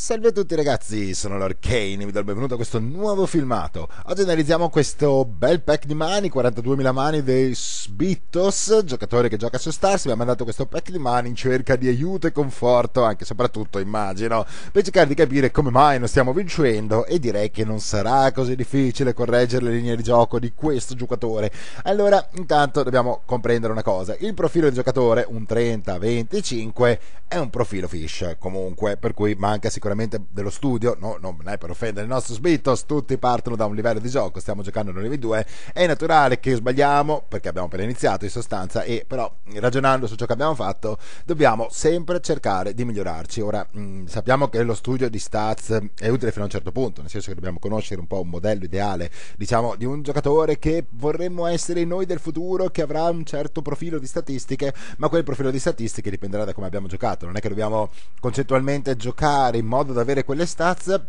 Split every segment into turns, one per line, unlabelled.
Salve a tutti ragazzi, sono Lord e vi do il benvenuto a questo nuovo filmato. Oggi analizziamo questo bel pack di mani, 42.000 mani dei Sbittos, giocatore che gioca su Stars. Vi ha mandato questo pack di mani in cerca di aiuto e conforto, anche e soprattutto immagino, per cercare di capire come mai non stiamo vincendo e direi che non sarà così difficile correggere le linee di gioco di questo giocatore. Allora, intanto dobbiamo comprendere una cosa, il profilo del giocatore, un 30-25, è un profilo fish comunque, per cui manca sicuramente sicuramente dello studio, no, non è per offendere il nostro Sbitos, tutti partono da un livello di gioco, stiamo giocando nel livello 2, è naturale che sbagliamo perché abbiamo appena iniziato in sostanza e però ragionando su ciò che abbiamo fatto dobbiamo sempre cercare di migliorarci. Ora mh, mm, sappiamo che lo studio di stats eh, è utile fino a un certo punto, nel senso che dobbiamo conoscere un po' un modello ideale, diciamo, di un giocatore che vorremmo essere noi del futuro, che avrà un certo profilo di statistiche, ma quel profilo di statistiche dipenderà da come abbiamo giocato, non è che dobbiamo concettualmente giocare in modo da avere quelle stats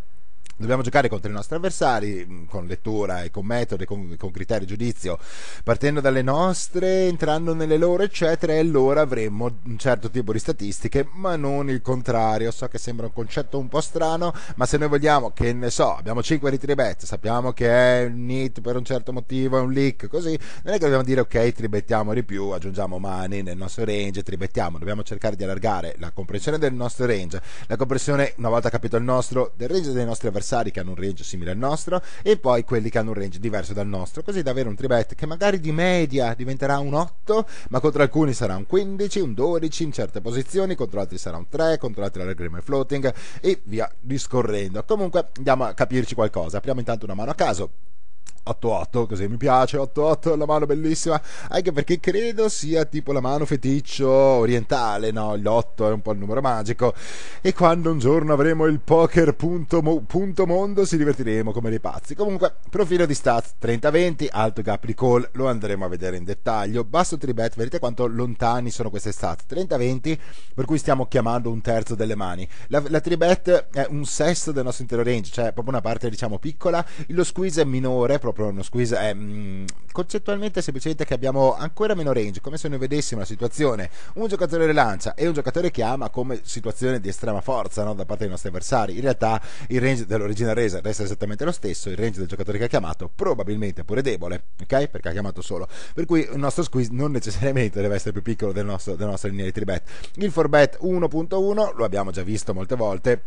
dobbiamo giocare contro i nostri avversari mm, con lettura e con metodi, con, con criterio e giudizio, partendo dalle nostre, entrando nelle loro, eccetera, e allora avremmo un certo tipo di statistiche, ma non il contrario. So che sembra un concetto un po' strano, ma se noi vogliamo che ne so, abbiamo 5 di ritiri bet, sappiamo che è un hit per un certo motivo, è un leak, così, non è che dobbiamo dire ok, tribettiamo di più, aggiungiamo mani nel nostro range, tribettiamo, dobbiamo cercare di allargare la comprensione del nostro range, la comprensione una volta capito il nostro del range dei nostri avversari avversari che hanno un range simile al nostro e poi quelli che hanno un range diverso dal nostro, così da avere un 3-bet che magari di media diventerà un 8, ma contro alcuni sarà un 15, un 12 in certe posizioni, contro altri sarà un 3, contro altri l'allegriamo e floating e via discorrendo. Comunque andiamo a capirci qualcosa, apriamo intanto una mano a caso. 8-8, così mi piace, 8-8, la mano bellissima, anche perché credo sia tipo la mano feticcio orientale, no, l'8 è un po' il numero magico, e quando un giorno avremo il poker punto, mo- punto mondo ci divertiremo come dei pazzi. Comunque, profilo di stats 30-20, alto gap di call, lo andremo a vedere in dettaglio, basso tribet, vedete quanto lontani sono queste stats, 30-20, per cui stiamo chiamando un terzo delle mani. La, la 3 è un sesto del nostro intero range, cioè proprio una parte diciamo piccola, lo squeeze è minore, proprio proprio uno squeeze è mh, concettualmente semplicemente che abbiamo ancora meno range, come se noi vedessimo la situazione, un giocatore lancia e un giocatore chiama come situazione di estrema forza no? da parte dei nostri avversari. In realtà il range dell'original resa resta esattamente lo stesso, il range del giocatore che ha chiamato probabilmente pure debole, ok? Perché ha chiamato solo. Per cui il nostro squeeze non necessariamente deve essere più piccolo del nostro, della nostra linea di 3 bet. Il 4 bet 1.1 lo abbiamo già visto molte volte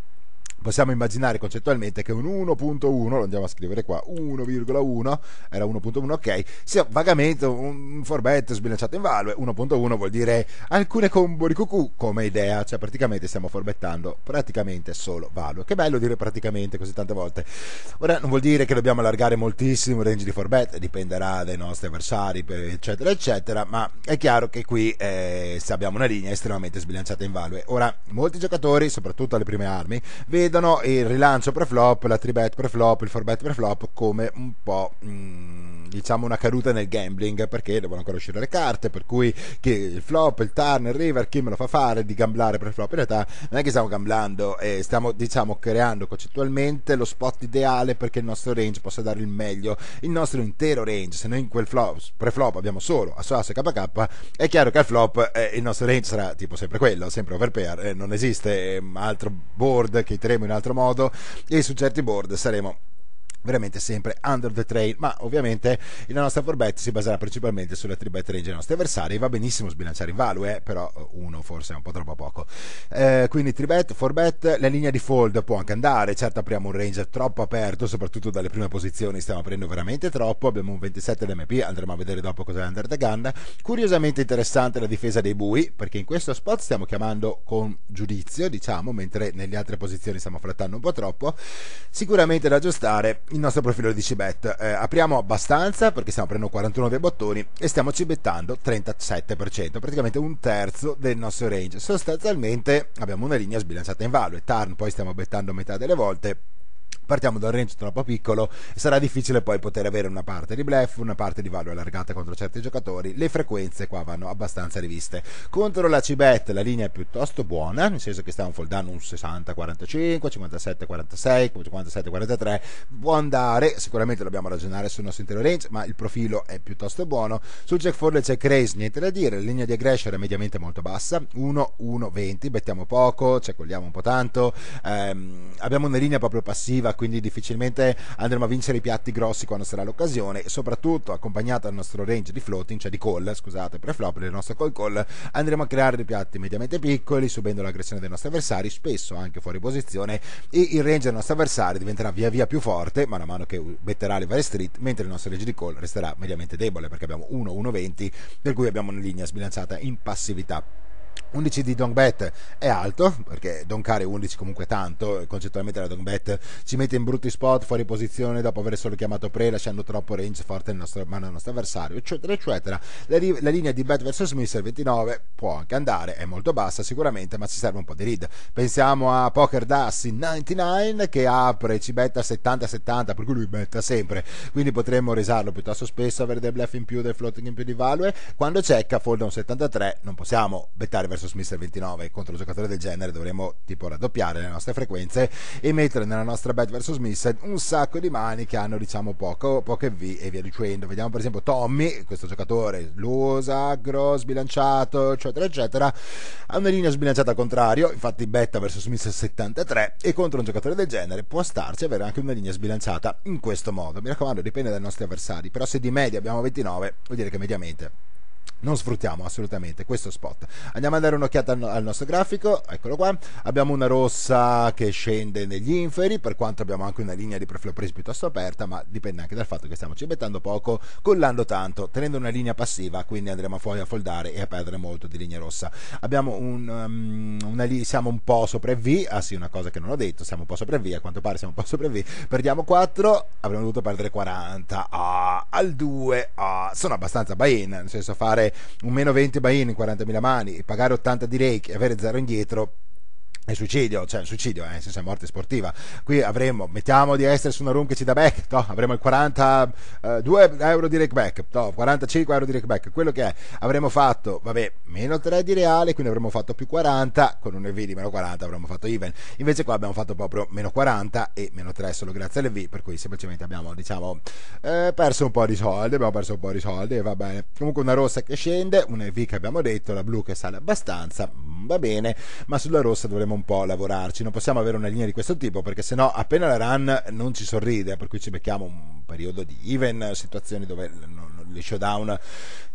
possiamo immaginare concettualmente che un 1.1, lo andiamo a scrivere qua, 1,1 era 1.1 ok, sia vagamente un forbetto sbilanciato in value, 1.1 vuol dire alcune combo di cucù come idea, cioè praticamente stiamo forbettando praticamente solo value, che bello dire praticamente così tante volte, ora non vuol dire che dobbiamo allargare moltissimo il range di forbet, dipenderà dai nostri avversari eccetera eccetera, ma è chiaro che qui eh, abbiamo una linea estremamente sbilanciata in value, ora molti giocatori, soprattutto alle prime armi, vedono vedono il rilancio pre-flop, la 3-bet pre-flop, il 4-bet pre-flop come un po' mm, diciamo una caduta nel gambling perché devono ancora uscire le carte, per cui il flop, il turn, il river, chi me lo fa fare di gamblare pre-flop In realtà non è che stiamo gamblando, eh, stiamo diciamo creando concettualmente lo spot ideale perché il nostro range possa dare il meglio, il nostro intero range, se noi in quel flop, pre-flop abbiamo solo Asso Asso e KK, è chiaro che al flop eh, il nostro range sarà tipo sempre quello, sempre overpair, eh, non esiste mm, altro board che i terremo in altro modo e su certi board saremo veramente sempre under the trail, ma ovviamente la nostra forbet si baserà principalmente sulle three bet range dei nostri avversari, va benissimo sbilanciare in value, eh, però eh, uno forse è un po' troppo poco. Eh, quindi 3 bet, 4 bet, la linea di fold può anche andare, certo apriamo un range troppo aperto, soprattutto dalle prime posizioni stiamo aprendo veramente troppo, abbiamo un 27 d'MP, andremo a vedere dopo cos'è under the gun. Curiosamente interessante la difesa dei bui, perché in questo spot stiamo chiamando con giudizio, diciamo, mentre nelle altre posizioni stiamo frattando un po' troppo, sicuramente da aggiustare il nostro profilo di Cibet. Eh, apriamo abbastanza perché stiamo prendendo 41 dei bottoni e stiamo cibettando 37%, praticamente un terzo del nostro range. Sostanzialmente abbiamo una linea sbilanciata in value. Tarn poi stiamo bettando metà delle volte partiamo da un range troppo piccolo sarà difficile poi poter avere una parte di bluff, una parte di value allargata contro certi giocatori. Le frequenze qua vanno abbastanza riviste. Contro la Cibet la linea è piuttosto buona, nel senso che sta un foldano un 60-45, 57-46, 57-43. Può andare, sicuramente dobbiamo ragionare sul nostro intero range, ma il profilo è piuttosto buono. Sul Jack Forley c'è Craze, niente da dire, la linea di aggression è mediamente molto bassa, 1-1-20, bettiamo poco, ci cioè accogliamo un po' tanto. Ehm, abbiamo una linea proprio passiva quindi difficilmente andremo a vincere i piatti grossi quando sarà l'occasione, e soprattutto accompagnata dal nostro range di floating, cioè di call, scusate, per flop del nostro call call, andremo a creare dei piatti mediamente piccoli, subendo l'aggressione dei nostri avversari, spesso anche fuori posizione, e il range del nostro avversario diventerà via via più forte, man mano che betterà le varie street, mentre il nostro range di call resterà mediamente debole, perché abbiamo 1-1-20, per cui abbiamo una linea sbilanciata in passività. 11 di Dongbet è alto perché Doncare 11 comunque tanto concettualmente la Dongbet ci mette in brutti spot fuori posizione dopo aver solo chiamato pre lasciando troppo range forte in mano al nostro avversario eccetera eccetera la, la linea di Bet vs Smith 29 può anche andare è molto bassa sicuramente ma ci serve un po' di read pensiamo a Poker Dusty 99 che apre ci betta 70-70 per cui lui betta sempre quindi potremmo resarlo piuttosto spesso avere del bluff in più del floating in più di value quando cecca, folda un 73 non possiamo bettare verso versus il 29 contro un giocatore del genere dovremmo tipo raddoppiare le nostre frequenze e mettere nella nostra bet versus Mister un sacco di mani che hanno diciamo poco, poche V e via dicendo. Vediamo per esempio Tommy, questo giocatore Lusagro, sbilanciato, eccetera, eccetera, ha una linea sbilanciata al contrario, infatti betta versus Mister 73 e contro un giocatore del genere può starci avere anche una linea sbilanciata in questo modo. Mi raccomando, dipende dai nostri avversari, però se di media abbiamo 29 vuol dire che mediamente non sfruttiamo assolutamente questo spot. Andiamo a dare un'occhiata al, no- al nostro grafico, eccolo qua. Abbiamo una rossa che scende negli inferi, per quanto abbiamo anche una linea di profilo presi piuttosto aperta, ma dipende anche dal fatto che stiamo cibettando poco, collando tanto, tenendo una linea passiva, quindi andremo fuori a foldare e a perdere molto di linea rossa. Abbiamo un, um, una linea, siamo un po' sopra il V, ah sì, una cosa che non ho detto, siamo un po' sopra il V, a quanto pare siamo un po' sopra il V, perdiamo 4, avremmo dovuto perdere 40, ah, al 2, ah, sono abbastanza baena, nel senso fare un meno 20 buy in 40.000 mani, pagare 80 di rake e avere 0 indietro è suicidio, cioè un suicidio, eh, nel senso è morte sportiva. Qui avremo, mettiamo di essere su una room che ci dà back, no? avremo il 42 eh, euro di rake back, no? 45 euro di rake quello che è. Avremo fatto, vabbè, meno 3 di reale, quindi avremmo fatto più 40, con un EV di meno 40 avremmo fatto even. Invece qua abbiamo fatto proprio meno 40 e meno 3 solo grazie all'EV, per cui semplicemente abbiamo, diciamo, eh, perso un po' di soldi, abbiamo perso un po' di soldi, va bene. Comunque una rossa che scende, un EV che abbiamo detto, la blu che sale abbastanza, mm, va bene, ma sulla rossa dovremmo dobbiamo un po' lavorarci, non possiamo avere una linea di questo tipo perché sennò appena la run non ci sorride, per cui ci becchiamo un periodo di even, situazioni dove non, di showdown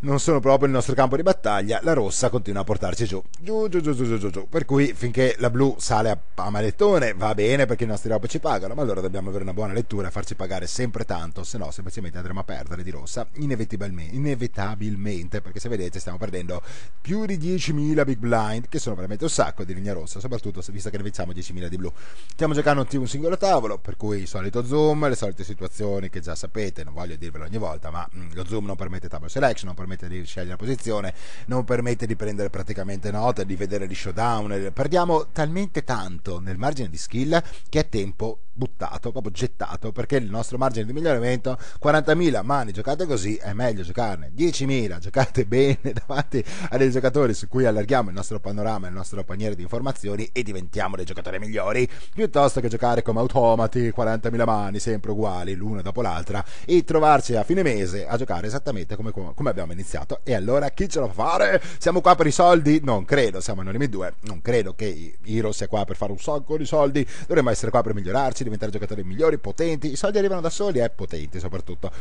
non sono proprio il nostro campo di battaglia, la rossa continua a portarci giù, giù, giù, giù, giù, giù, giù. Per cui finché la blu sale a, a malettone va bene perché i nostri rob ci pagano, ma allora dobbiamo avere una buona lettura e farci pagare sempre tanto, se no semplicemente andremo a perdere di rossa inevitabilmente, inevitabilmente perché se vedete stiamo perdendo più di 10.000 big blind, che sono veramente un sacco di linea rossa, soprattutto se, visto che ne vinciamo 10.000 di blu. Stiamo giocando un singolo tavolo, per cui il solito zoom, le solite situazioni che già sapete, non voglio dirvelo ogni volta, ma mm, lo zoom non permette table selection, non permette di scegliere la posizione, non permette di prendere praticamente note, di vedere gli showdown. Perdiamo talmente tanto nel margine di skill che è tempo buttato, proprio gettato, perché il nostro margine di miglioramento 40.000 mani giocate così è meglio giocarne 10.000 giocate bene davanti a dei giocatori su cui allarghiamo il nostro panorama, il nostro paniere di informazioni e diventiamo dei giocatori migliori, piuttosto che giocare come automati 40.000 mani sempre uguali l'una dopo l'altra e trovarci a fine mese a giocare esattamente come, come abbiamo iniziato e allora chi ce lo fa fare? Siamo qua per i soldi? Non credo, siamo anonimi due, non credo che Hiro sia qua per fare un sacco di soldi, dovremmo essere qua per migliorarci diventare giocatori migliori, potenti, i soldi arrivano da soli e eh, potenti soprattutto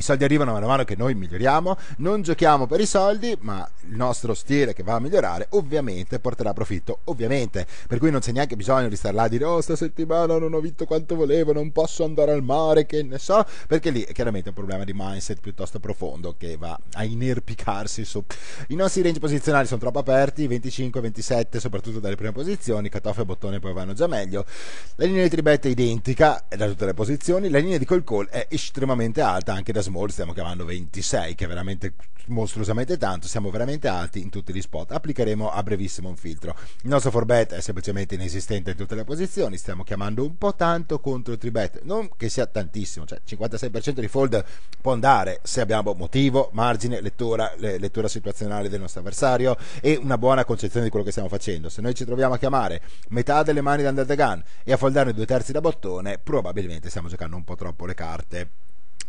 i soldi arrivano man mano che noi miglioriamo, non giochiamo per i soldi, ma il nostro stile che va a migliorare ovviamente porterà profitto, ovviamente, per cui non c'è neanche bisogno di stare là a dire oh sta settimana non ho vinto quanto volevo, non posso andare al mare, che ne so, perché lì è chiaramente un problema di mindset piuttosto profondo che va a inerpicarsi su... I nostri range posizionali sono troppo aperti, 25, 27, soprattutto dalle prime posizioni, cutoff e bottone poi vanno già meglio, la linea di tribetta è identica da tutte le posizioni, la linea di call call è estremamente alta anche da sbagliare prossimo stiamo chiamando 26, che è veramente mostruosamente tanto, siamo veramente alti in tutti gli spot. Applicheremo a brevissimo un filtro. Il nostro forbet è semplicemente inesistente in tutte le posizioni, stiamo chiamando un po' tanto contro il tribet, non che sia tantissimo, cioè 56% di fold può andare se abbiamo motivo, margine, lettura, lettura situazionale del nostro avversario e una buona concezione di quello che stiamo facendo. Se noi ci troviamo a chiamare metà delle mani da under the gun e a foldare due terzi da bottone, probabilmente stiamo giocando un po' troppo le carte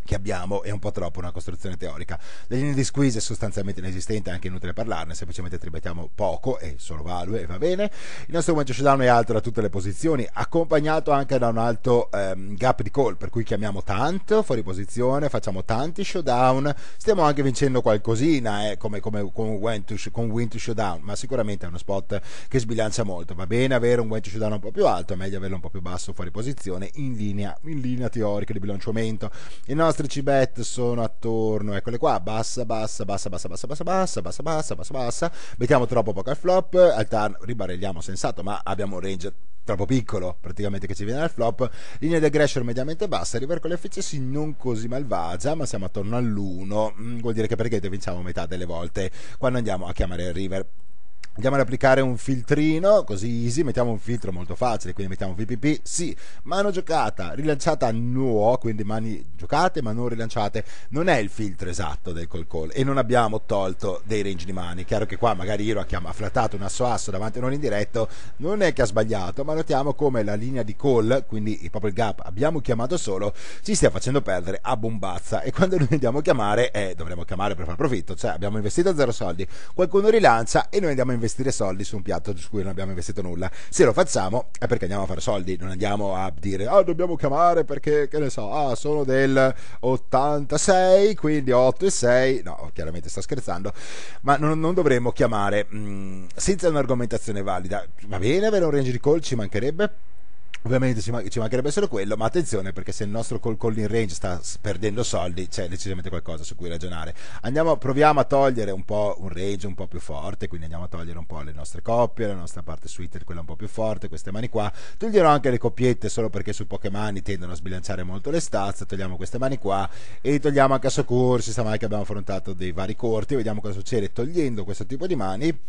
che abbiamo è un po' troppo una costruzione teorica. Le linee di squeeze è sostanzialmente inesistente, è anche inutile parlarne, semplicemente tributiamo poco e solo value e va bene. Il nostro one showdown è alto da tutte le posizioni, accompagnato anche da un alto ehm, gap di call, per cui chiamiamo tanto, fuori posizione, facciamo tanti showdown, stiamo anche vincendo qualcosina eh, come, come, con, win to, con win to showdown, ma sicuramente è uno spot che sbilancia molto. Va bene avere un win to showdown un po' più alto, è meglio averlo un po' più basso fuori posizione in linea, in linea teorica di bilanciamento. Il nostro nostre cibet sono attorno, eccole qua, bassa, bassa, bassa, bassa, bassa, bassa, bassa, bassa, bassa, bassa, bassa, mettiamo troppo poco al flop, altar, ribarelliamo sensato, ma abbiamo un range troppo piccolo praticamente che ci viene dal flop linea di aggression mediamente bassa river con le FCC non così malvagia ma siamo attorno all'1 vuol dire che per gate vinciamo metà delle volte quando andiamo a chiamare il river andiamo ad applicare un filtrino così easy, mettiamo un filtro molto facile quindi mettiamo VPP, sì, mano giocata rilanciata no, quindi mani giocate ma non rilanciate non è il filtro esatto del call call e non abbiamo tolto dei range di mani chiaro che qua magari Iro ha flattato un asso asso davanti a noi in diretto, non è che ha sbagliato ma notiamo come la linea di call quindi proprio il gap abbiamo chiamato solo ci stia facendo perdere a bombazza e quando noi andiamo a chiamare, eh, dovremmo chiamare per far profitto cioè abbiamo investito zero soldi, qualcuno rilancia e noi andiamo a investire investire soldi su un piatto su cui non abbiamo investito nulla. Se lo facciamo è perché andiamo a fare soldi, non andiamo a dire ah dobbiamo chiamare perché che ne so, ah sono del 86, quindi 8 e 6. No, chiaramente sto scherzando, ma non, non dovremmo chiamare mh, mm, senza un'argomentazione valida. Va bene avere un range di call, ci mancherebbe Ovviamente ci, mancherebbe solo quello, ma attenzione perché se il nostro call calling range sta perdendo soldi c'è decisamente qualcosa su cui ragionare. Andiamo, proviamo a togliere un po' un range un po' più forte, quindi andiamo a togliere un po' le nostre coppie, la nostra parte suite, quella un po' più forte, queste mani qua. Toglierò anche le coppiette solo perché su poche mani tendono a sbilanciare molto le stazze, togliamo queste mani qua e togliamo anche a soccorsi, stamani che abbiamo affrontato dei vari corti, vediamo cosa succede togliendo questo tipo di mani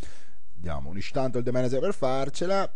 diamo un istante al The per farcela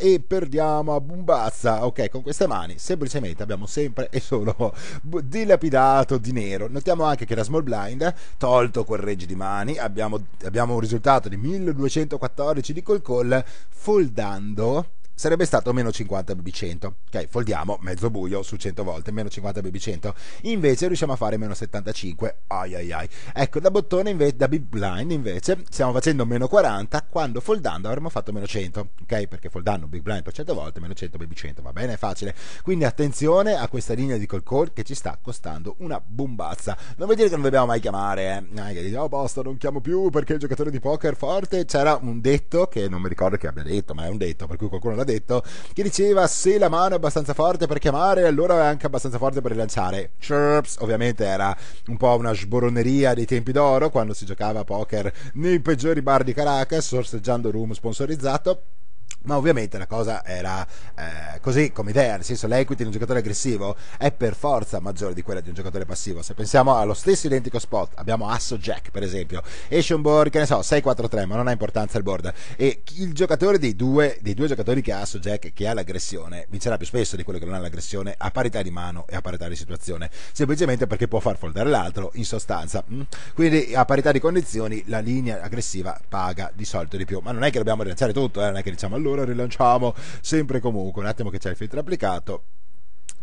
e perdiamo a Bumbazza ok con queste mani semplicemente abbiamo sempre e solo dilapidato di nero notiamo anche che da Small Blind tolto quel regge di mani abbiamo, abbiamo un risultato di 1214 di col col foldando sarebbe stato meno 50 bb 100. Ok, foldiamo mezzo buio su 100 volte, meno 50 bb 100. Invece riusciamo a fare meno 75. Ai ai ai. Ecco, da bottone invece, da big blind invece, stiamo facendo meno 40 quando foldando avremmo fatto meno 100. Ok, perché foldando big blind per 100 volte, meno 100 bb 100. Va bene, è facile. Quindi attenzione a questa linea di call call che ci sta costando una bombazza. Non vuol dire che non dobbiamo mai chiamare, eh. Ah, che dice, oh basta, non chiamo più perché il giocatore di poker forte. C'era un detto che non mi ricordo che abbia detto, ma è un detto per cui qualcuno l'ha detto, che diceva se la mano è abbastanza forte per chiamare, allora è anche abbastanza forte per rilanciare. Chirps, ovviamente era un po' una sboroneria dei tempi d'oro, quando si giocava a poker nei peggiori bar di Caracas, sorseggiando room sponsorizzato ma ovviamente la cosa era eh, così come idea, nel senso l'equity di un giocatore aggressivo è per forza maggiore di quella di un giocatore passivo. Se pensiamo allo stesso identico spot, abbiamo Asso Jack per esempio, esce un board che ne so 6-4-3, ma non ha importanza il board e il giocatore dei due, dei due giocatori che ha Asso Jack che ha l'aggressione vincerà più spesso di quello che non ha l'aggressione a parità di mano e a parità di situazione, semplicemente perché può far foldare l'altro in sostanza. Mm? Quindi a parità di condizioni la linea aggressiva paga di solito di più, ma non è che dobbiamo rilanciare tutto, eh? non è che diciamo allora ora rilanciamo sempre comunque. Un attimo che c'è il filtro applicato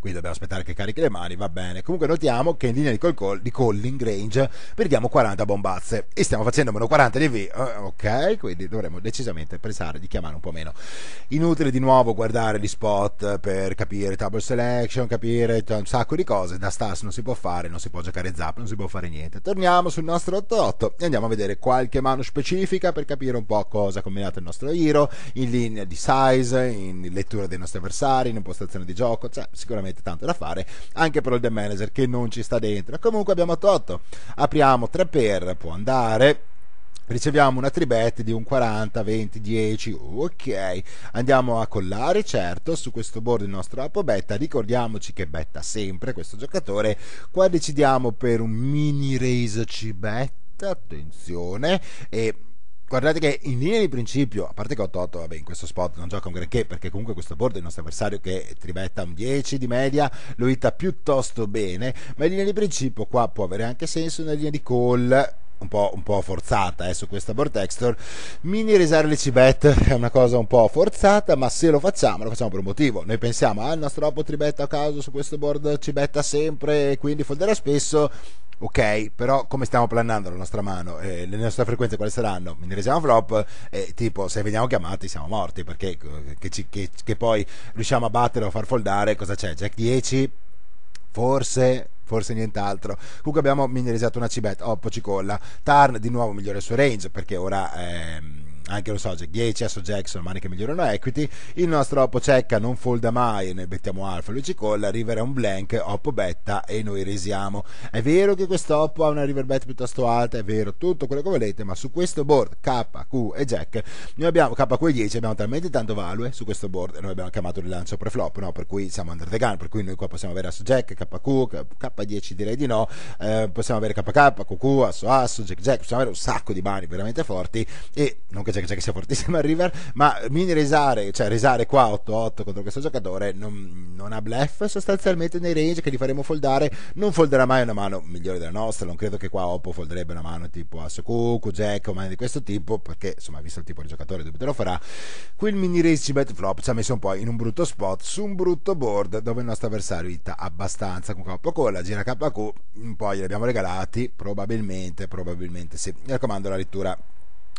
qui dobbiamo aspettare che carichi le mani, va bene. Comunque notiamo che in linea di, call, di calling range perdiamo 40 bombazze e stiamo facendo meno 40 di V, uh, ok? Quindi dovremmo decisamente pensare di chiamare un po' meno. Inutile di nuovo guardare gli spot per capire table selection, capire un sacco di cose, da Stars non si può fare, non si può giocare Zap, non si può fare niente. Torniamo sul nostro 88 e andiamo a vedere qualche mano specifica per capire un po' cosa ha combinato il nostro hero in linea di size, in lettura dei nostri avversari, in impostazione di gioco, cioè sicuramente veramente tanto da fare anche per il The Manager che non ci sta dentro. Comunque abbiamo 8. Apriamo 3 per, può andare riceviamo una tribette di un 40, 20, 10, ok, andiamo a collare certo su questo board il nostro apo betta, ricordiamoci che betta sempre questo giocatore, qua decidiamo per un mini raise c betta, attenzione, e Guardate che in linea di principio, a parte che 8-8, vabbè, in questo spot non gioca un granché, perché comunque questo board è il nostro avversario che tribetta un 10 di media, lo ita piuttosto bene, ma in linea di principio qua può avere anche senso una linea di call un po', un po forzata eh, su questa board texture. Mini risare le cibet è una cosa un po' forzata, ma se lo facciamo, lo facciamo per un motivo. Noi pensiamo, ah, il nostro robot ribetta a caso su questo board ci betta sempre e quindi folderà spesso. Ok, però come stiamo planando la nostra mano? Eh, le nostre frequenze quali saranno? Mini Mineresiamo flop, eh, tipo se veniamo chiamati siamo morti, perché eh, che, ci, che, che poi riusciamo a battere o a far foldare, cosa c'è? Jack 10? Forse forse nient'altro. Comunque abbiamo mineralizzato una cibetta, Oppo ci colla. Tarn di nuovo migliore su range perché ora... Ehm, anche lo so, Jack 10 adesso Jackson, mani che migliorano equity, il nostro Oppo cecca non folda mai e noi bettiamo alfa, lui ci colla, river è un blank, Oppo betta e noi resiamo. È vero che questo Oppo ha una river bet piuttosto alta, è vero, tutto quello che volete, ma su questo board K, Q e Jack, noi abbiamo K, Q e 10, abbiamo talmente tanto value su questo board, noi abbiamo chiamato il lancio preflop, no? per cui siamo under the gun, per cui noi qua possiamo avere asso Jack, KQ, K10 direi di no, eh, possiamo avere KK, QQ, asso asso, Jack Jack, possiamo avere un sacco di mani veramente forti e non che c'è, cioè c'è cioè che sia fortissimo il River, ma mini resare, cioè resare qua 8-8 contro questo giocatore non, non, ha bluff sostanzialmente nei range che li faremo foldare, non folderà mai una mano migliore della nostra, non credo che qua Oppo folderebbe una mano tipo a Sokuku, Jack o mani di questo tipo, perché insomma visto il tipo di giocatore dubito lo farà, qui il mini race ci bet flop ci ha messo un po' in un brutto spot, su un brutto board dove il nostro avversario ita abbastanza con KO con la gira KQ, poi li abbiamo regalati, probabilmente, probabilmente sì, mi raccomando la lettura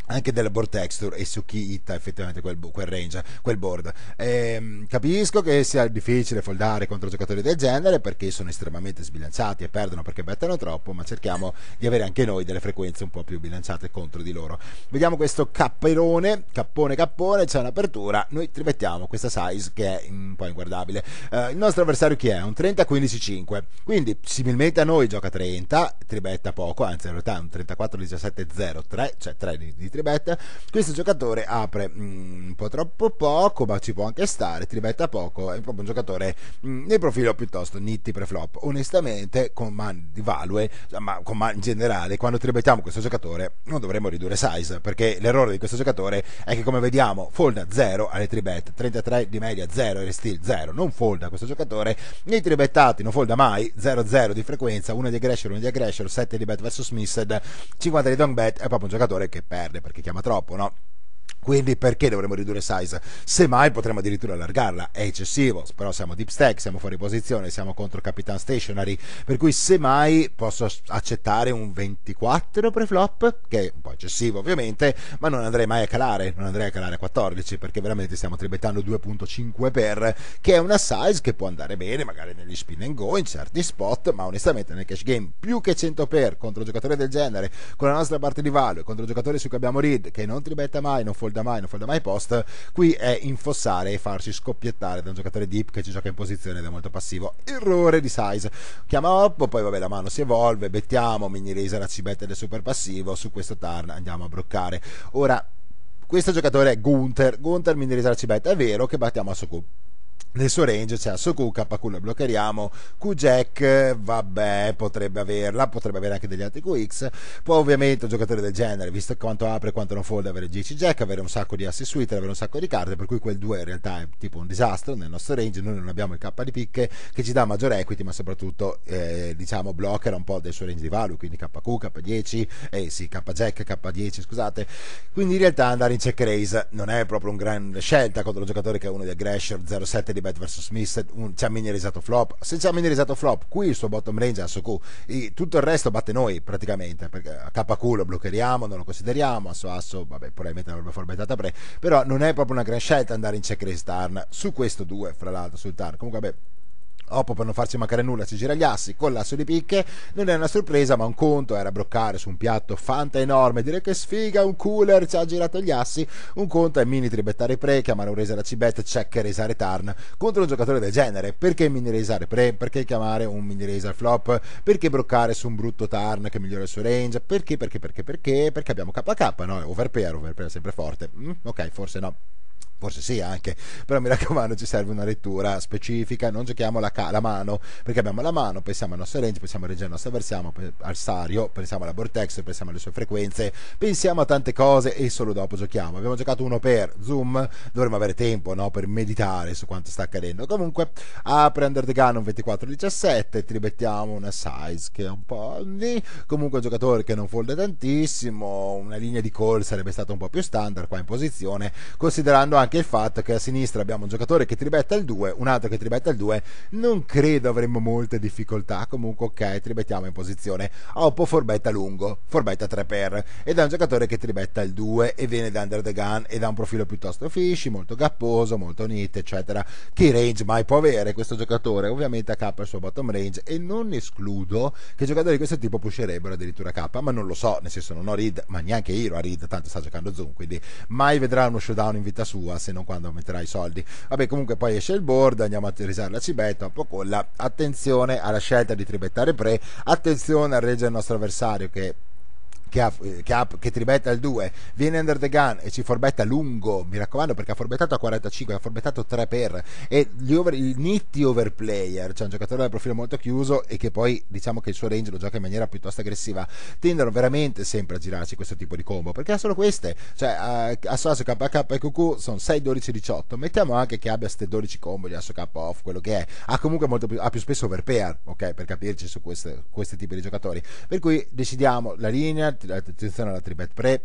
anche della board texture e su chi itta effettivamente quel, quel, range, quel board. E, ehm, capisco che sia difficile foldare contro giocatori del genere perché sono estremamente sbilanciati e perdono perché bettano troppo, ma cerchiamo di avere anche noi delle frequenze un po' più bilanciate contro di loro. Vediamo questo capperone, cappone cappone, c'è un'apertura, noi rimettiamo questa size che è un po' inguardabile. Eh, il nostro avversario chi è? Un 30-15-5, quindi similmente a noi gioca 30, tribetta poco, anzi in realtà è un 34-17-0-3, cioè 3 di tribetta. Questo giocatore apre mh, mm, un po' troppo poco, ma ci può anche stare, tribetta poco, è proprio un giocatore mh, mm, nel profilo piuttosto nitti preflop. Onestamente, con man di value, cioè, ma con man in generale, quando tribettiamo questo giocatore non dovremmo ridurre size, perché l'errore di questo giocatore è che come vediamo folda 0 alle tribette, 33 di media 0, e steal 0, non folda questo giocatore, nei tribettati non folda mai, 0-0 di frequenza, 1 di aggressor, 1 di aggressor, 7 di bet versus missed, 50 di dong bet, è proprio un giocatore che perde perché chiama troppo, no? Quindi perché dovremmo ridurre size? Semmai potremmo addirittura allargarla, è eccessivo, però siamo deep stack, siamo fuori posizione, siamo contro Capitan Stationary, per cui semmai posso accettare un 24 preflop, che è un po' eccessivo ovviamente, ma non andrei mai a calare, non andrei a calare a 14 perché veramente stiamo tribettando 2.5 per, che è una size che può andare bene magari negli spin and go, in certi spot, ma onestamente nel cash game più che 100 per contro un giocatore del genere, con la nostra parte di value, contro un giocatore su cui abbiamo read, che non tribetta mai, non fold da mai, non folda mai post, qui è infossare e farci scoppiettare da un giocatore deep che ci gioca in posizione ed è molto passivo. Errore di size. Chiama Oppo, poi vabbè la mano si evolve, bettiamo, mini laser a cibetta del super passivo, su questo turn andiamo a broccare. Ora, questo giocatore è Gunther, Gunther mini laser a cibetta, è vero che battiamo a Sokub nel suo range c'è cioè, la Sokuka, Paku la bloccheremo, jack vabbè, potrebbe averla, potrebbe avere anche degli altri QX, poi ovviamente un giocatore del genere, visto quanto apre e quanto non folda, avere 10 Jack, avere un sacco di assi suite, avere un sacco di carte, per cui quel 2 in realtà è tipo un disastro nel nostro range, noi non abbiamo il K di picche che ci dà maggiore equity, ma soprattutto eh, diciamo bloccherà un po' del suo range di value, quindi KQ, K10, eh sì, K Jack, K10, scusate, quindi in realtà andare in check raise non è proprio una grande scelta contro un giocatore che è uno di aggressor 07 di Tibet vs Smith ci ha minerizato flop se ci ha minerizato flop qui il suo bottom range a Soku tutto il resto batte noi praticamente perché a KQ lo bloccheriamo non lo consideriamo Asso Asso vabbè probabilmente avrebbe forbettata pre però non è proprio una gran scelta andare in check race Tarn su questo 2 fra l'altro sul Tarn comunque vabbè Oppo per non farci mancare nulla si gira gli assi, con l'asso di picche, non è una sorpresa ma un conto era broccare su un piatto fanta enorme, dire che sfiga un cooler ci ha girato gli assi, un conto è mini tribettare pre, chiamare un resa da cibet, check e resare tarn, contro un giocatore del genere, perché mini resare pre, perché chiamare un mini resare flop, perché broccare su un brutto tarn che migliora il suo range, perché, perché, perché, perché, perché abbiamo KK, no, overpair, overpair sempre forte, mm, ok, forse no forse sì anche, però mi raccomando ci serve una lettura specifica, non giochiamo la, ca- la mano, perché abbiamo la mano, pensiamo al nostro range, pensiamo al range nostro avversario, al pensiamo alla Vortex, pensiamo alle sue frequenze, pensiamo a tante cose e solo dopo giochiamo. Abbiamo giocato uno per Zoom, dovremmo avere tempo no? per meditare su quanto sta accadendo. Comunque apre Under the Gun un 24-17, tribettiamo una size che è un po'... lì, Comunque un giocatore che non folda tantissimo, una linea di call sarebbe stata un po' più standard qua in posizione, considerando anche anche il fatto che a sinistra abbiamo un giocatore che tribetta il 2, un altro che tribetta il 2, non credo avremmo molte difficoltà, comunque ok, tribettiamo in posizione Oppo Forbetta lungo, Forbetta 3 per ed è un giocatore che tribetta il 2 e viene da under the gun ed ha un profilo piuttosto fishy, molto gapposo, molto nit, eccetera. Che range mai può avere questo giocatore? Ovviamente a K il suo bottom range e non escludo che giocatori di questo tipo pusherebbero addirittura K, ma non lo so, nel senso non ho read, ma neanche io a read, tanto sta giocando Zoom, quindi mai vedrà uno showdown in vita sua nuova se non quando metterà i soldi. Vabbè, comunque poi esce il board, andiamo a utilizzare la cibetta, un po' Pocolla. Attenzione alla scelta di tribettare pre, attenzione a reggere il nostro avversario che eh, che, ha, che, ha, che tribetta il 2, viene under the gun e ci forbetta lungo, mi raccomando perché ha forbettato a 45, ha forbettato 3 per e gli over, il nitty overplayer, cioè un giocatore dal profilo molto chiuso e che poi diciamo che il suo range lo gioca in maniera piuttosto aggressiva, tendono veramente sempre a girarci questo tipo di combo perché ha solo queste, cioè uh, eh, Asso KK e QQ sono 6, 12, 18, mettiamo anche che abbia queste 12 combo di Asso K off, quello che è, ha comunque molto più, ha più spesso overpair, ok, per capirci su queste, questi tipi di giocatori, per cui decidiamo la linea attenzione alla tripet pre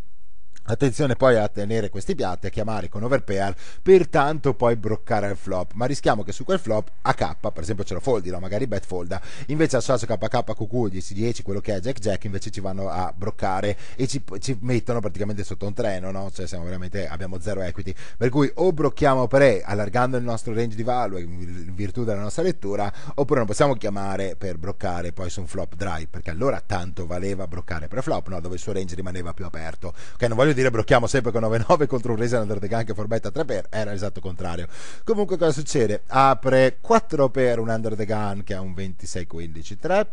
Attenzione poi a tenere questi piatti, a chiamare con overpair, per tanto poi broccare il flop, ma rischiamo che su quel flop AK, per esempio ce lo foldino, magari bet folda, invece al sasso KK, QQ, 10-10, quello che è Jack Jack, invece ci vanno a broccare e ci, ci, mettono praticamente sotto un treno, no? Cioè siamo veramente, abbiamo zero equity, per cui o blocchiamo per E allargando il nostro range di value in virtù della nostra lettura, oppure non possiamo chiamare per broccare poi su un flop dry, perché allora tanto valeva broccare per flop, no? Dove il suo range rimaneva più aperto. Ok, non voglio dire dire blocchiamo sempre con 9-9 contro un Under the Gun che forbetta 3 per era l'esatto contrario comunque cosa succede? apre 4 per un Under the Gun che ha un 26-15 3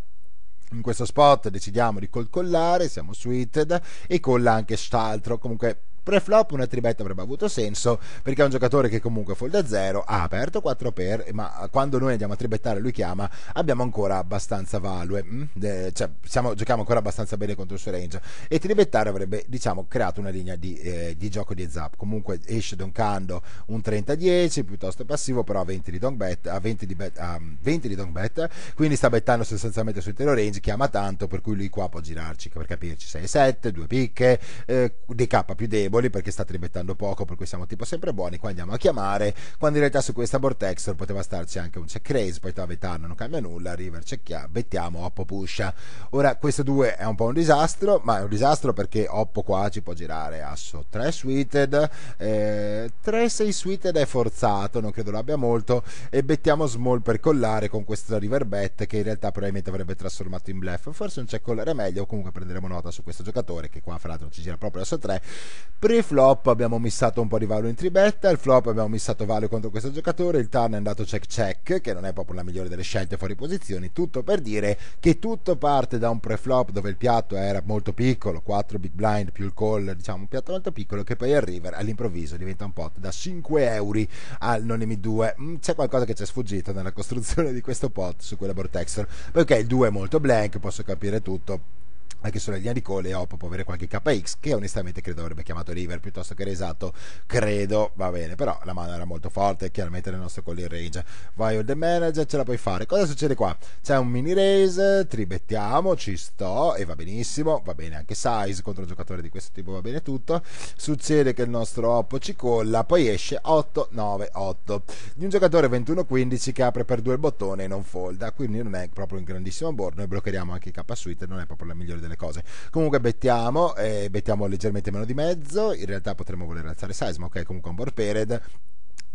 in questo spot decidiamo di collare siamo suited e colla anche st'altro. Comunque Preflop una tribetta avrebbe avuto senso perché è un giocatore che comunque fold da 0 ha aperto 4 per, ma quando noi andiamo a tribettare lui chiama, abbiamo ancora abbastanza value, mm? eh, cioè siamo, giochiamo ancora abbastanza bene contro il suo range e tribettare avrebbe diciamo creato una linea di, eh, di gioco di zap, comunque esce doncando un 30-10 piuttosto passivo però a 20 di donk bet, a 20 di, bet, a 20 di donk bet, quindi sta bettando sostanzialmente sul intero range, chiama tanto per cui lui qua può girarci, per capirci 6-7, due picche, eh, DK più debole deboli perché state ribettando poco, per cui siamo tipo sempre buoni, qua andiamo a chiamare, quando in realtà su questa Bortexor poteva starci anche un check raise, poi Tavetano non cambia nulla, River cecchia, bettiamo, Oppo pusha. Ora questo 2 è un po' un disastro, ma è un disastro perché Oppo qua ci può girare asso 3 suited, eh, 3-6 suited è forzato, non credo l'abbia molto, e bettiamo small per collare con questa River bet che in realtà probabilmente avrebbe trasformato in bluff, forse un check collare meglio, o comunque prenderemo nota su questo giocatore che qua fra l'altro non ci gira proprio asso 3. Pre-flop abbiamo missato un po' di value in tribetta, il flop abbiamo missato value contro questo giocatore, il turn è andato check check, che non è proprio la migliore delle scelte fuori posizioni, tutto per dire che tutto parte da un pre-flop dove il piatto era molto piccolo, 4 big blind più il call, diciamo un piatto molto piccolo, che poi arriva all'improvviso diventa un pot da 5 euro al non limit 2. Mm, c'è qualcosa che ci è sfuggito nella costruzione di questo pot su quella Bortexer, perché il 2 è molto blank, posso capire tutto anche sulla linea di Cole e oh, Leopo può avere qualche KX che onestamente credo avrebbe chiamato River piuttosto che Resato credo va bene però la mano era molto forte chiaramente nel nostro call in range vai all the manager ce la puoi fare cosa succede qua c'è un mini raise tribettiamo ci sto e va benissimo va bene anche size contro un giocatore di questo tipo va bene tutto succede che il nostro Oppo ci colla poi esce 8 9 8 di un giocatore 21 15 che apre per due il bottone e non folda quindi non è proprio un grandissimo board noi bloccheremo anche K Suite non è proprio la migliore delle le cose. Comunque bettiamo, eh, bettiamo leggermente meno di mezzo, in realtà potremmo voler alzare Seismo, che è comunque un board pared,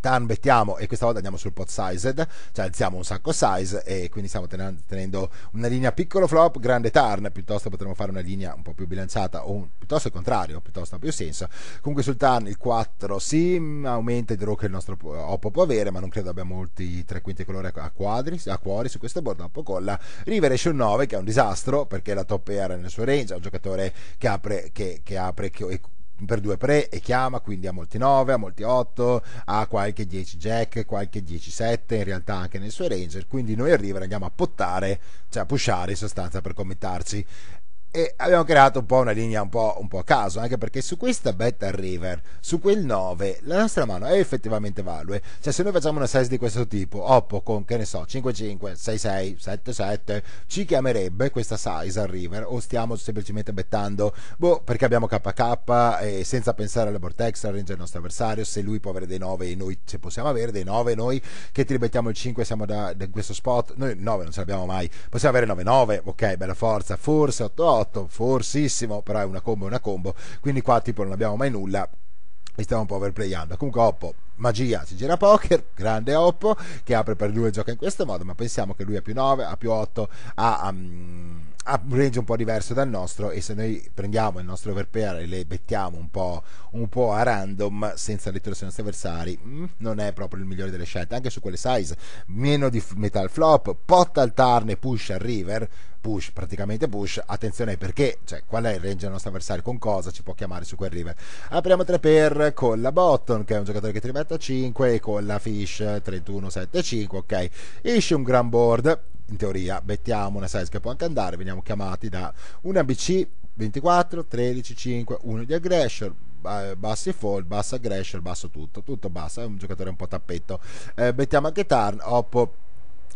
Tan mettiamo e questa volta andiamo sul pot sized, cioè alziamo un sacco size e quindi stiamo tenendo una linea piccolo flop, grande turn, piuttosto potremmo fare una linea un po' più bilanciata o un, piuttosto il contrario, piuttosto ha più senso. Comunque sul turn il 4 si sì, aumenta il draw che il nostro Oppo può avere, ma non credo abbia molti tre quinti colore a quadri, a cuori su questo board Oppo colla. River esce un 9 che è un disastro perché la top era nel suo range, è un giocatore che apre, che, che apre che, per due pre e chiama quindi a molti 9, a molti 8, a qualche 10 jack, qualche 10 7 in realtà anche nei suoi ranger quindi noi al e andiamo a pottare cioè a pushare in sostanza per committarci e abbiamo creato un po' una linea un po', un po', a caso, anche perché su questa beta river, su quel 9, la nostra mano è effettivamente value. Cioè, se noi facciamo una size di questo tipo, Oppo con che ne so, 5-5, 6-6, 7-7, ci chiamerebbe questa size al river, o stiamo semplicemente bettando, boh, perché abbiamo KK e senza pensare alla vortex, al range del nostro avversario, se lui può avere dei 9 e noi se possiamo avere dei 9, noi che ti ribettiamo il 5 siamo da, da questo spot, noi 9 non ce l'abbiamo mai, possiamo avere 9-9, ok, bella forza, forse 8-8 sotto, forsissimo, però è una combo è una combo, quindi qua tipo non abbiamo mai nulla e stiamo un po' overplayando. Comunque Oppo magia si gira poker, grande Oppo che apre per due gioca in questo modo, ma pensiamo che lui ha più 9, ha più 8, ha um, ha un range un po' diverso dal nostro e se noi prendiamo il nostro overpair e le mettiamo un po', un po a random senza lettura sui nostri avversari mm, non è proprio il migliore delle scelte anche su quelle size meno di metal flop pot altarne push al river push praticamente push attenzione perché cioè, qual è il range del nostro avversario con cosa ci può chiamare su quel river apriamo 3 per con la botton che è un giocatore che ti a 5 e con la fish 31 7 5 ok esce un gran board in teoria bettiamo una size che può anche andare, veniamo chiamati da una BC 24, 13, 5, 1 di aggression, bassi fall, bassa aggression, basso tutto, tutto bassa, è un giocatore un po' tappetto. Eh, bettiamo anche turn, oppo,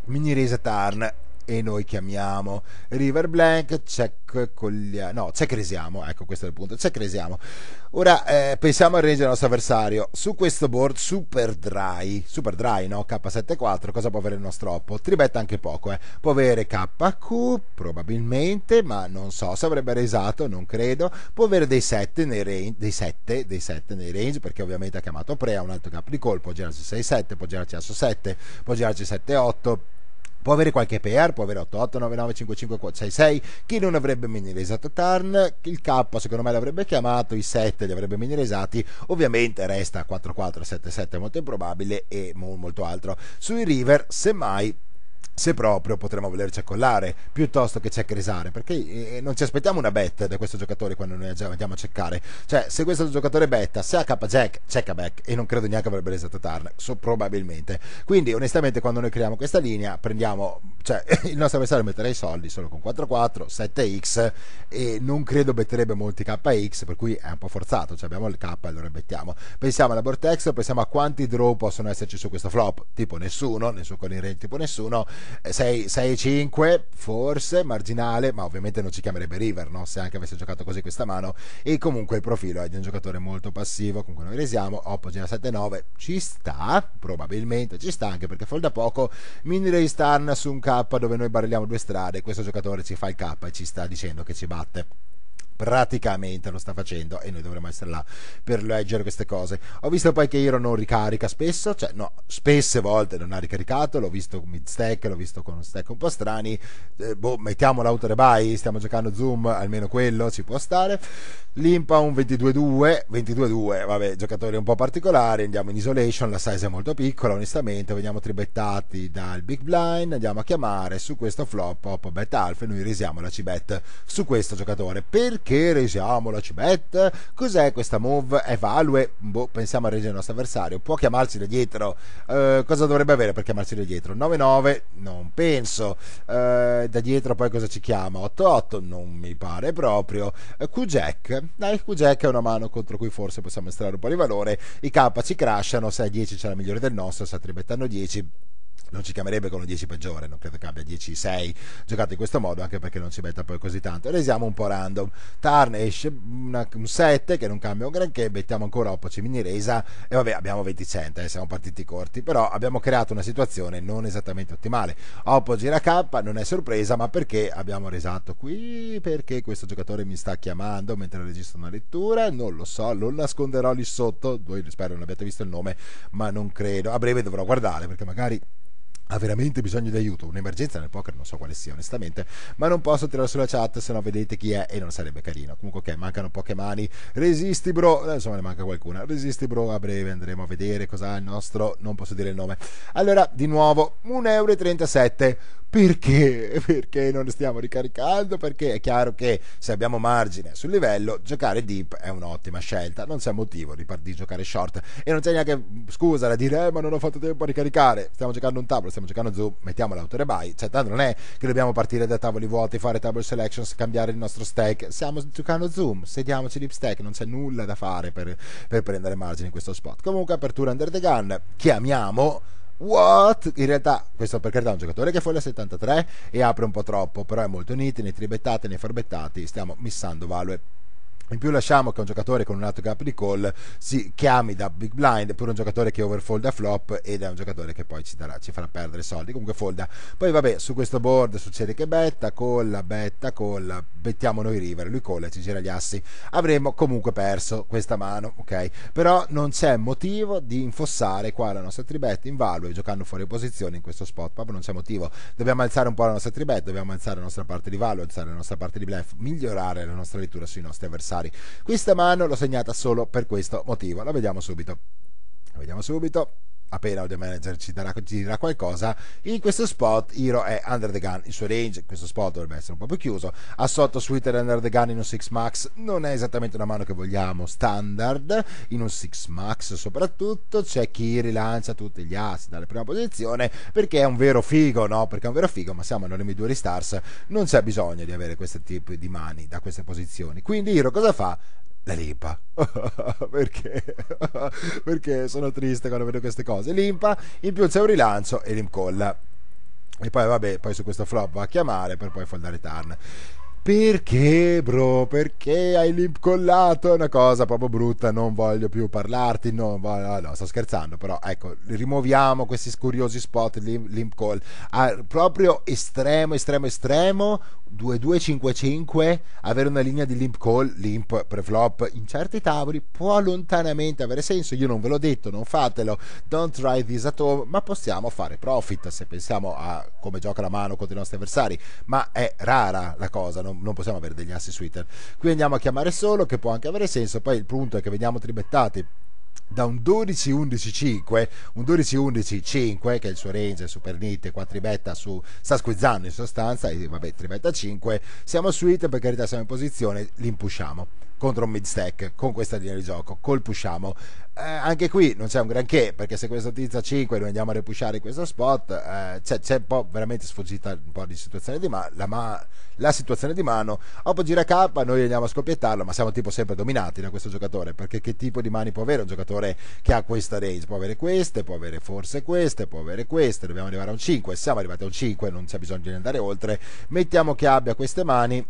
mini resa turn e noi chiamiamo River Blank Cech Collia no Cech Resiamo ecco questo è il punto Cech Resiamo ora eh, pensiamo al range del nostro avversario su questo board super dry super dry no K74 cosa può avere il nostro oppo tribetta anche poco eh. può avere KQ probabilmente ma non so se avrebbe resato non credo può avere dei 7 nei range dei 7 dei 7 nei range perché ovviamente ha chiamato Prea un altro cap di colpo può girarci 6-7 può girarci asso 7 può girarci 7-8 Può avere qualche PR, può avere 88995566, chi non avrebbe miniresato Tarn, il K secondo me l'avrebbe chiamato, i 7 li avrebbe miniresati, ovviamente resta 4-4-7-7, molto improbabile e molto altro. Sui River semmai se proprio potremmo volerci accollare piuttosto che ceccresare perché eh, non ci aspettiamo una bet da questo giocatore quando noi andiamo a ceccare cioè se questo giocatore betta se ha K-Jack checka back e non credo neanche avrebbe resettato Tarn so, probabilmente quindi onestamente quando noi creiamo questa linea prendiamo cioè, il nostro avversario metterà i soldi solo con 4-4, 7x e non credo metterebbe molti KX, per cui è un po' forzato, cioè abbiamo il K e allora bettiamo. Pensiamo alla Vortex, pensiamo a quanti draw possono esserci su questo flop, tipo nessuno, nessuno con il conirente, tipo nessuno, 6-5 eh, forse, marginale, ma ovviamente non ci chiamerebbe River, no? se anche avesse giocato così questa mano, e comunque il profilo è di un giocatore molto passivo, Comunque noi resiamo, Oppogira 7-9, ci sta, probabilmente ci sta, anche perché fold da poco, mini Ray Stan su un K K dove noi barelliamo due strade questo giocatore ci fa il K e ci sta dicendo che ci batte praticamente lo sta facendo e noi dovremmo essere là per leggere queste cose. Ho visto poi che Iro non ricarica spesso, cioè no, spesse volte non ha ricaricato, l'ho visto con mid-stack, l'ho visto con stack un po' strani, eh, boh, mettiamo l'auto rebuy, stiamo giocando zoom, almeno quello ci può stare. Limpa un 22-2, 22-2, vabbè, giocatori un po' particolari, andiamo in isolation, la size è molto piccola, onestamente, veniamo tribettati dal big blind, andiamo a chiamare su questo flop pop bet alpha e noi risiamo la cibet su questo giocatore. Perché che resiamo la civetta? Cos'è questa move? È value? Boh, pensiamo a reggere il nostro avversario. Può chiamarsi da dietro? Eh, cosa dovrebbe avere per chiamarsi da dietro? 9-9? Non penso. Eh, da dietro poi cosa ci chiama? 8-8? Non mi pare proprio. Eh, Q-Jack? Dai, Q-Jack è una mano contro cui forse possiamo estrarre un po' di valore. I K ci crashano, se a 10 c'è la migliore del nostro, se a 3 bettano 10 non ci chiamerebbe con un 10 peggiore, non credo che abbia 10-6 giocate in questo modo, anche perché non ci metta poi così tanto. Resiamo un po' random. Tarn esce una, un 7 che non cambia un granché, mettiamo ancora Oppoci mini resa e vabbè abbiamo 20 cent, eh, siamo partiti corti, però abbiamo creato una situazione non esattamente ottimale. Oppo gira K, non è sorpresa, ma perché abbiamo resato qui? Perché questo giocatore mi sta chiamando mentre registro una lettura? Non lo so, lo nasconderò lì sotto, voi spero non abbiate visto il nome, ma non credo. A breve dovrò guardare perché magari ha veramente bisogno di aiuto, un'emergenza nel poker, non so quale sia onestamente, ma non posso tirare sulla chat se no vedete chi è e non sarebbe carino. Comunque ok, mancano poche mani, resisti bro, eh, insomma ne manca qualcuna, resisti bro, a breve andremo a vedere cos'ha il nostro, non posso dire il nome. Allora, di nuovo, 1,37 euro perché? Perché non stiamo ricaricando? Perché è chiaro che se abbiamo margine sul livello, giocare deep è un'ottima scelta. Non c'è motivo di, di giocare short. E non c'è neanche scusa da dire, eh, ma non ho fatto tempo a ricaricare. Stiamo giocando un tavolo, stiamo giocando zoom, mettiamo l'autore by. Cioè, tanto non è che dobbiamo partire da tavoli vuoti, fare table selections, cambiare il nostro stack. Stiamo giocando zoom, sediamoci deep stack, non c'è nulla da fare per, per prendere margine in questo spot. Comunque, apertura under the gun, chiamiamo What? In realtà, questo per carità è un giocatore che foglia 73 e apre un po' troppo, però è molto nitido, nei tribettati, nei farbettati, stiamo missando value in più lasciamo che un giocatore con un altro gap di call si chiami da big blind pure un giocatore che overfolda flop ed è un giocatore che poi ci, darà, ci farà perdere soldi. Comunque folda. Poi vabbè, su questo board succede che betta, colla, betta, colla, bettiamo noi river, lui colla e ci gira gli assi. Avremmo comunque perso questa mano, ok? Però non c'è motivo di infossare qua la nostra tribet in value giocando fuori posizione in questo spot, proprio non c'è motivo. Dobbiamo alzare un po' la nostra tribet, dobbiamo alzare la nostra parte di value, alzare la nostra parte di blef, migliorare la nostra lettura sui nostri avversari avversari. Questa mano l'ho segnata solo per questo motivo. La vediamo subito. La vediamo subito appena Audio Manager ci, darà, ci dirà qualcosa. In questo spot Hero è under the gun, il suo range, questo spot dovrebbe essere un po' più chiuso, ha sotto Sweeter under the gun in un 6 max, non è esattamente una mano che vogliamo, standard, in un 6 max soprattutto, c'è chi rilancia tutti gli assi dalla prima posizione perché è un vero figo, no? Perché è un vero figo, ma siamo alle due stars, non c'è bisogno di avere questo tipo di mani da queste posizioni. Quindi Hero cosa fa? la limpa. Perché? Perché sono triste quando vedo queste cose. Limpa, in più c'è un rilancio e l'imcolla. E poi vabbè, poi su questo flop va a chiamare per poi foldare Tarn. Perché, bro? Perché hai l'imcollato? È una cosa proprio brutta, non voglio più parlarti. No, no, no sto scherzando, però ecco, rimuoviamo questi scuriosi spot. Limp call ah, proprio estremo, estremo, estremo. 2255 avere una linea di limp call, limp preflop in certi tavoli può lontanamente avere senso. Io non ve l'ho detto, non fatelo. Don't try this at home, ma possiamo fare profit se pensiamo a come gioca la mano contro i nostri avversari. Ma è rara la cosa, non non, non, possiamo avere degli assi sweeter. Qui andiamo a chiamare solo, che può anche avere senso. Poi il punto è che veniamo tribettati da un 12-11-5, un 12-11-5 che è il suo range super nit qua Tribetta su, sta squizzando in sostanza, e vabbè Tribetta 5, siamo su suite, per carità siamo in posizione, li impusciamo contro un mid stack con questa linea di gioco, col pushiamo. Eh, anche qui non c'è un granché, perché se questo utilizza 5 noi andiamo a repushare questo spot, eh, c'è, c'è, un po' veramente sfuggita un po' di situazione di mano, la, ma- la, situazione di mano, dopo gira K, noi andiamo a scoppiettarlo, ma siamo tipo sempre dominati da questo giocatore, perché che tipo di mani può avere un giocatore? giocatore che ha questa range, può avere queste, può avere forse queste, può avere queste, dobbiamo arrivare a un 5, siamo arrivati a un 5, non c'è bisogno di andare oltre, mettiamo che abbia queste mani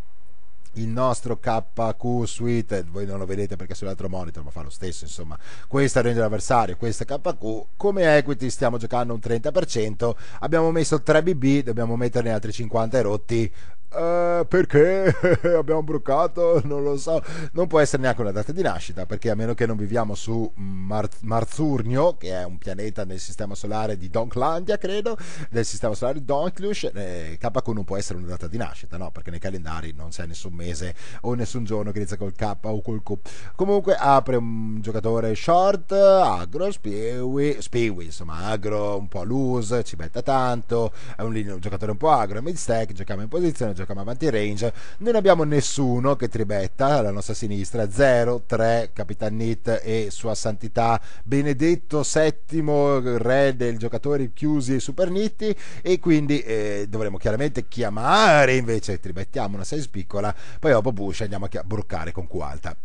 il nostro KQ Suite, voi non lo vedete perché sull'altro monitor, ma fa lo stesso, insomma, questa range dell'avversario, questa KQ, come equity stiamo giocando un 30%, abbiamo messo 3 BB, dobbiamo metterne altri 50 erotti, eh, perché abbiamo bruccato? non lo so, non può essere neanche una data di nascita, perché a meno che non viviamo su Mar- Marzurnio, che è un pianeta nel sistema solare di Donklandia, credo, nel sistema solare di Donklush, eh, KQ non può essere una data di nascita, no, perché nei calendari non c'è nessun mese o nessun giorno che inizia col K o col Q. Comunque apre un giocatore short, agro, spiwi, spiwi insomma, agro un po' loose, ci betta tanto, è un, un giocatore un po' agro, mid stack, giochiamo in posizione giochiamo avanti range, non abbiamo nessuno che tribetta alla nostra sinistra, 0, 3, Capitan Nit e Sua Santità, Benedetto VII, re dei giocatori chiusi e super nitti, e quindi eh, dovremo chiaramente chiamare, invece tribettiamo una 6 piccola, poi dopo Bush andiamo a bruccare con Q alta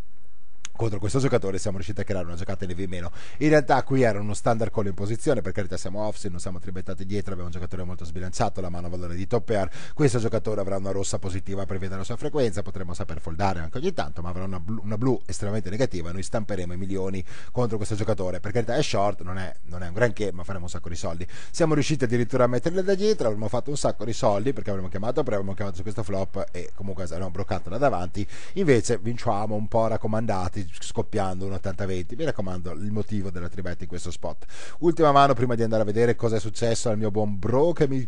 contro questo giocatore siamo riusciti a creare una giocata di meno. In realtà qui era uno standard call in posizione, per carità siamo off, non siamo tribettati dietro, abbiamo un giocatore molto sbilanciato, la mano a valore di top air, questo giocatore avrà una rossa positiva per via della sua frequenza, potremmo saper foldare anche ogni tanto, ma avrà una blu, una blu estremamente negativa, noi stamperemo i milioni contro questo giocatore, per carità è short, non è, non è un granché, ma faremo un sacco di soldi. Siamo riusciti addirittura a metterle da dietro, avremmo fatto un sacco di soldi perché avremmo chiamato, però avremmo chiamato su questo flop e comunque avremmo broccato da davanti, invece vinciamo un po' raccomandati, scoppiando un 80-20. Mi raccomando, il motivo della tribetta in questo spot. Ultima mano prima di andare a vedere cosa è successo al mio buon bro che mi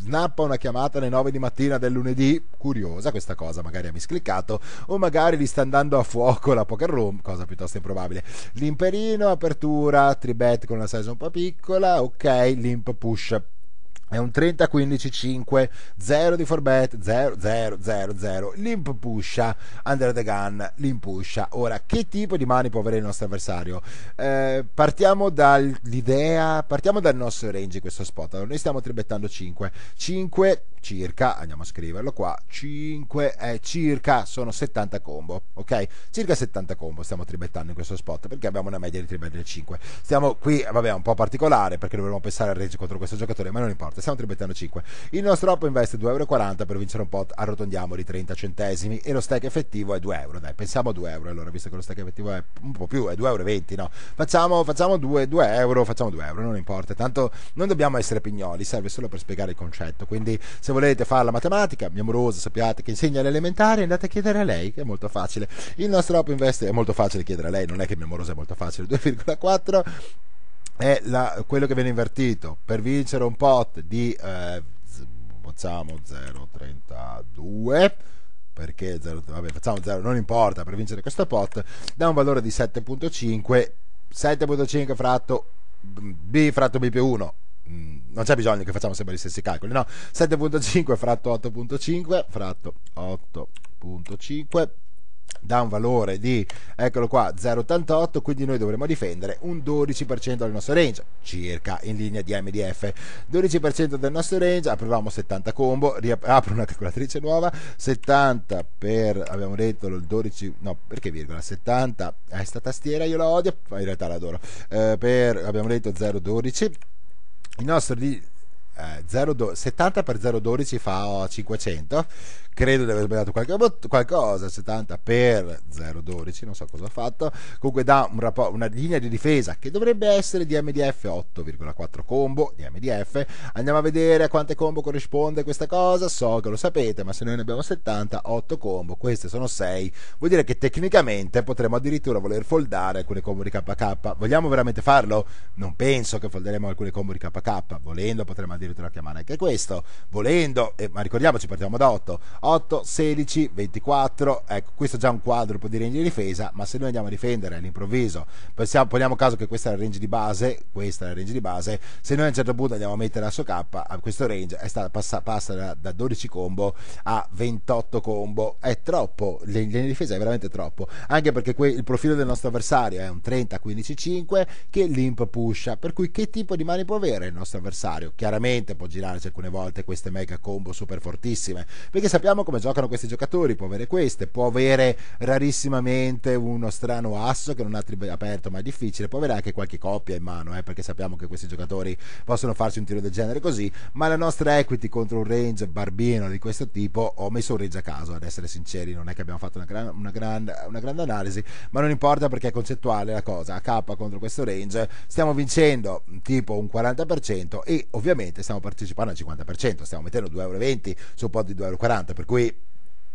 snappa una chiamata alle 9 di mattina del lunedì, curiosa questa cosa, magari ha miscliccato, o magari gli sta andando a fuoco la poker room, cosa piuttosto improbabile. L'imperino, apertura, tribet con una size un po' piccola, ok, limp push è un 30 15 5 0 di Forbet 0 0 0 0 l'imp pusha under the gun l'imp pusha ora che tipo di mani può avere il nostro avversario eh, partiamo dall'idea partiamo dal nostro range in questo spot allora, noi stiamo tribettando 5 5 circa, andiamo a scriverlo qua, 5 eh, circa sono 70 combo, ok? Circa 70 combo stiamo tribettando in questo spot perché abbiamo una media di tribet 5. Stiamo qui, vabbè, un po' particolare perché dovremmo pensare al range contro questo giocatore, ma non importa, stiamo tribettando 5. Il nostro op investe 2,40 euro per vincere un pot, arrotondiamo di 30 centesimi e lo stack effettivo è 2 euro, dai, pensiamo a 2 euro, allora visto che lo stack effettivo è un po' più, è 2,20 euro, no? Facciamo, facciamo 2, 2 euro, facciamo 2 euro, non importa, tanto non dobbiamo essere pignoli, serve solo per spiegare il concetto, quindi se volete fare la matematica, mia amorosa sappiate che insegna l'elementare, andate a chiedere a lei, che è molto facile. Il nostro Op Invest è molto facile chiedere a lei, non è che mia amorosa è molto facile, 2,4 è la, quello che viene invertito per vincere un pot di eh, facciamo 0,32 perché 0, vabbè, facciamo 0 non importa per vincere questo pot da un valore di 7.5 7.5 fratto mm, b fratto b più 1 non c'è bisogno che facciamo sempre gli stessi calcoli, no? 7.5 fratto 8.5 fratto 8.5 da un valore di, eccolo qua, 0,88, quindi noi dovremo difendere un 12% del nostro range, circa in linea di MDF. 12% del nostro range, apriamo 70 combo, apro una calcolatrice nuova, 70 per, abbiamo detto, il 12, no, perché virgola, 70, è sta tastiera io la odio, ma in realtà la adoro, eh, per, abbiamo detto 0,12 il nostro di eh, 0, 70 x 012 fa 500 credo di aver sbagliato qualche qualcosa 70 per 012 non so cosa ho fatto comunque da un rapporto, una linea di difesa che dovrebbe essere di MDF 8,4 combo di MDF andiamo a vedere a quante combo corrisponde questa cosa so che lo sapete ma se noi ne abbiamo 70 8 combo queste sono 6 vuol dire che tecnicamente potremmo addirittura voler foldare alcune combo di KK vogliamo veramente farlo? non penso che folderemo alcune combo di KK volendo potremmo addirittura chiamare anche questo volendo eh, ma ricordiamoci partiamo da 8 8, 16, 24. Ecco, questo è già un quadruplo di range di difesa, ma se noi andiamo a difendere all'improvviso, pensiamo, poniamo caso che questa è la range di base, questa è la range di base, se noi a un certo punto andiamo a mettere la sua K, a questo range è stata, passa, passa da, da, 12 combo a 28 combo, è troppo, la di difesa è veramente troppo, anche perché que- il profilo del nostro avversario è un 30-15-5 che l'imp pusha, per cui che tipo di mani può avere il nostro avversario? Chiaramente può girarsi alcune volte queste mega combo super fortissime, perché sappiamo vediamo come giocano questi giocatori, può avere queste, può avere rarissimamente uno strano asso che non ha tribe- aperto ma è difficile, può avere anche qualche coppia in mano, eh, perché sappiamo che questi giocatori possono farsi un tiro del genere così, ma la nostra equity contro un range barbino di questo tipo ho messo un range a caso, ad essere sinceri, non è che abbiamo fatto una, gran, una, gran, una grande analisi, ma non importa perché è concettuale la cosa, a K contro questo range stiamo vincendo tipo un 40% e ovviamente stiamo partecipando al 50%, stiamo mettendo 2,20€ su un po' di 2,40€ per cui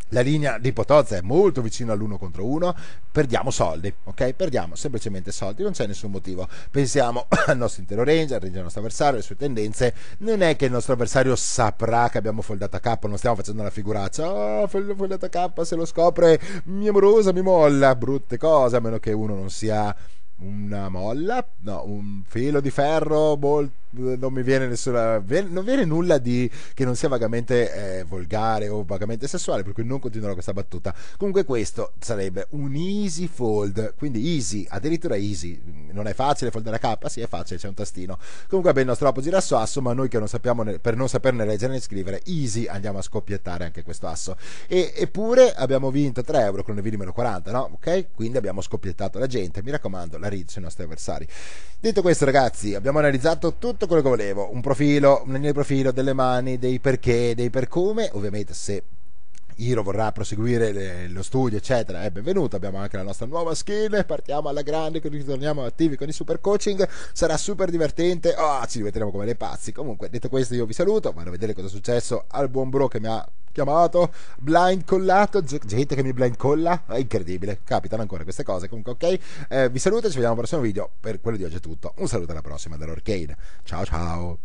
la linea di Potozza è molto vicina all'1 contro 1, perdiamo soldi, ok? Perdiamo semplicemente soldi, non c'è nessun motivo. Pensiamo al nostro intero range, al range del nostro avversario, alle sue tendenze. Non è che il nostro avversario saprà che abbiamo foldata K, non stiamo facendo una figuraccia. Oh, foldata K, se lo scopre, mia amorosa mi molla. Brutte cose, a meno che uno non sia una molla, no, un filo di ferro molto non mi viene nessuna non viene nulla di che non sia vagamente eh, volgare o vagamente sessuale per cui non continuerò questa battuta comunque questo sarebbe un easy fold quindi easy addirittura easy non è facile foldare la K sì è facile c'è un tastino comunque abbiamo il nostro apo girasso asso ma noi che non sappiamo ne, per non saperne leggere né scrivere easy andiamo a scoppiettare anche questo asso e, eppure abbiamo vinto 3 euro con il video meno 40 no ok quindi abbiamo scoppiettato la gente mi raccomando la rid sui nostri avversari detto questo ragazzi abbiamo analizzato tutto tutto quello che volevo, un profilo, un linea di profilo, delle mani, dei perché, dei per come, ovviamente se Iro vorrà proseguire le, lo studio, eccetera, è eh, benvenuto. Abbiamo anche la nostra nuova skin. Partiamo alla grande, ritorniamo attivi con i super coaching. Sarà super divertente. Oh, ci divertiremo come le pazzi. Comunque, detto questo, io vi saluto. Vado a vedere cosa è successo al buon bro che mi ha chiamato blind collato. Gente che mi blind colla, è incredibile. Capitano ancora queste cose. Comunque, ok. Eh, vi saluto e ci vediamo al prossimo video. Per quello di oggi è tutto. Un saluto alla prossima dall'Orcane. Ciao, ciao.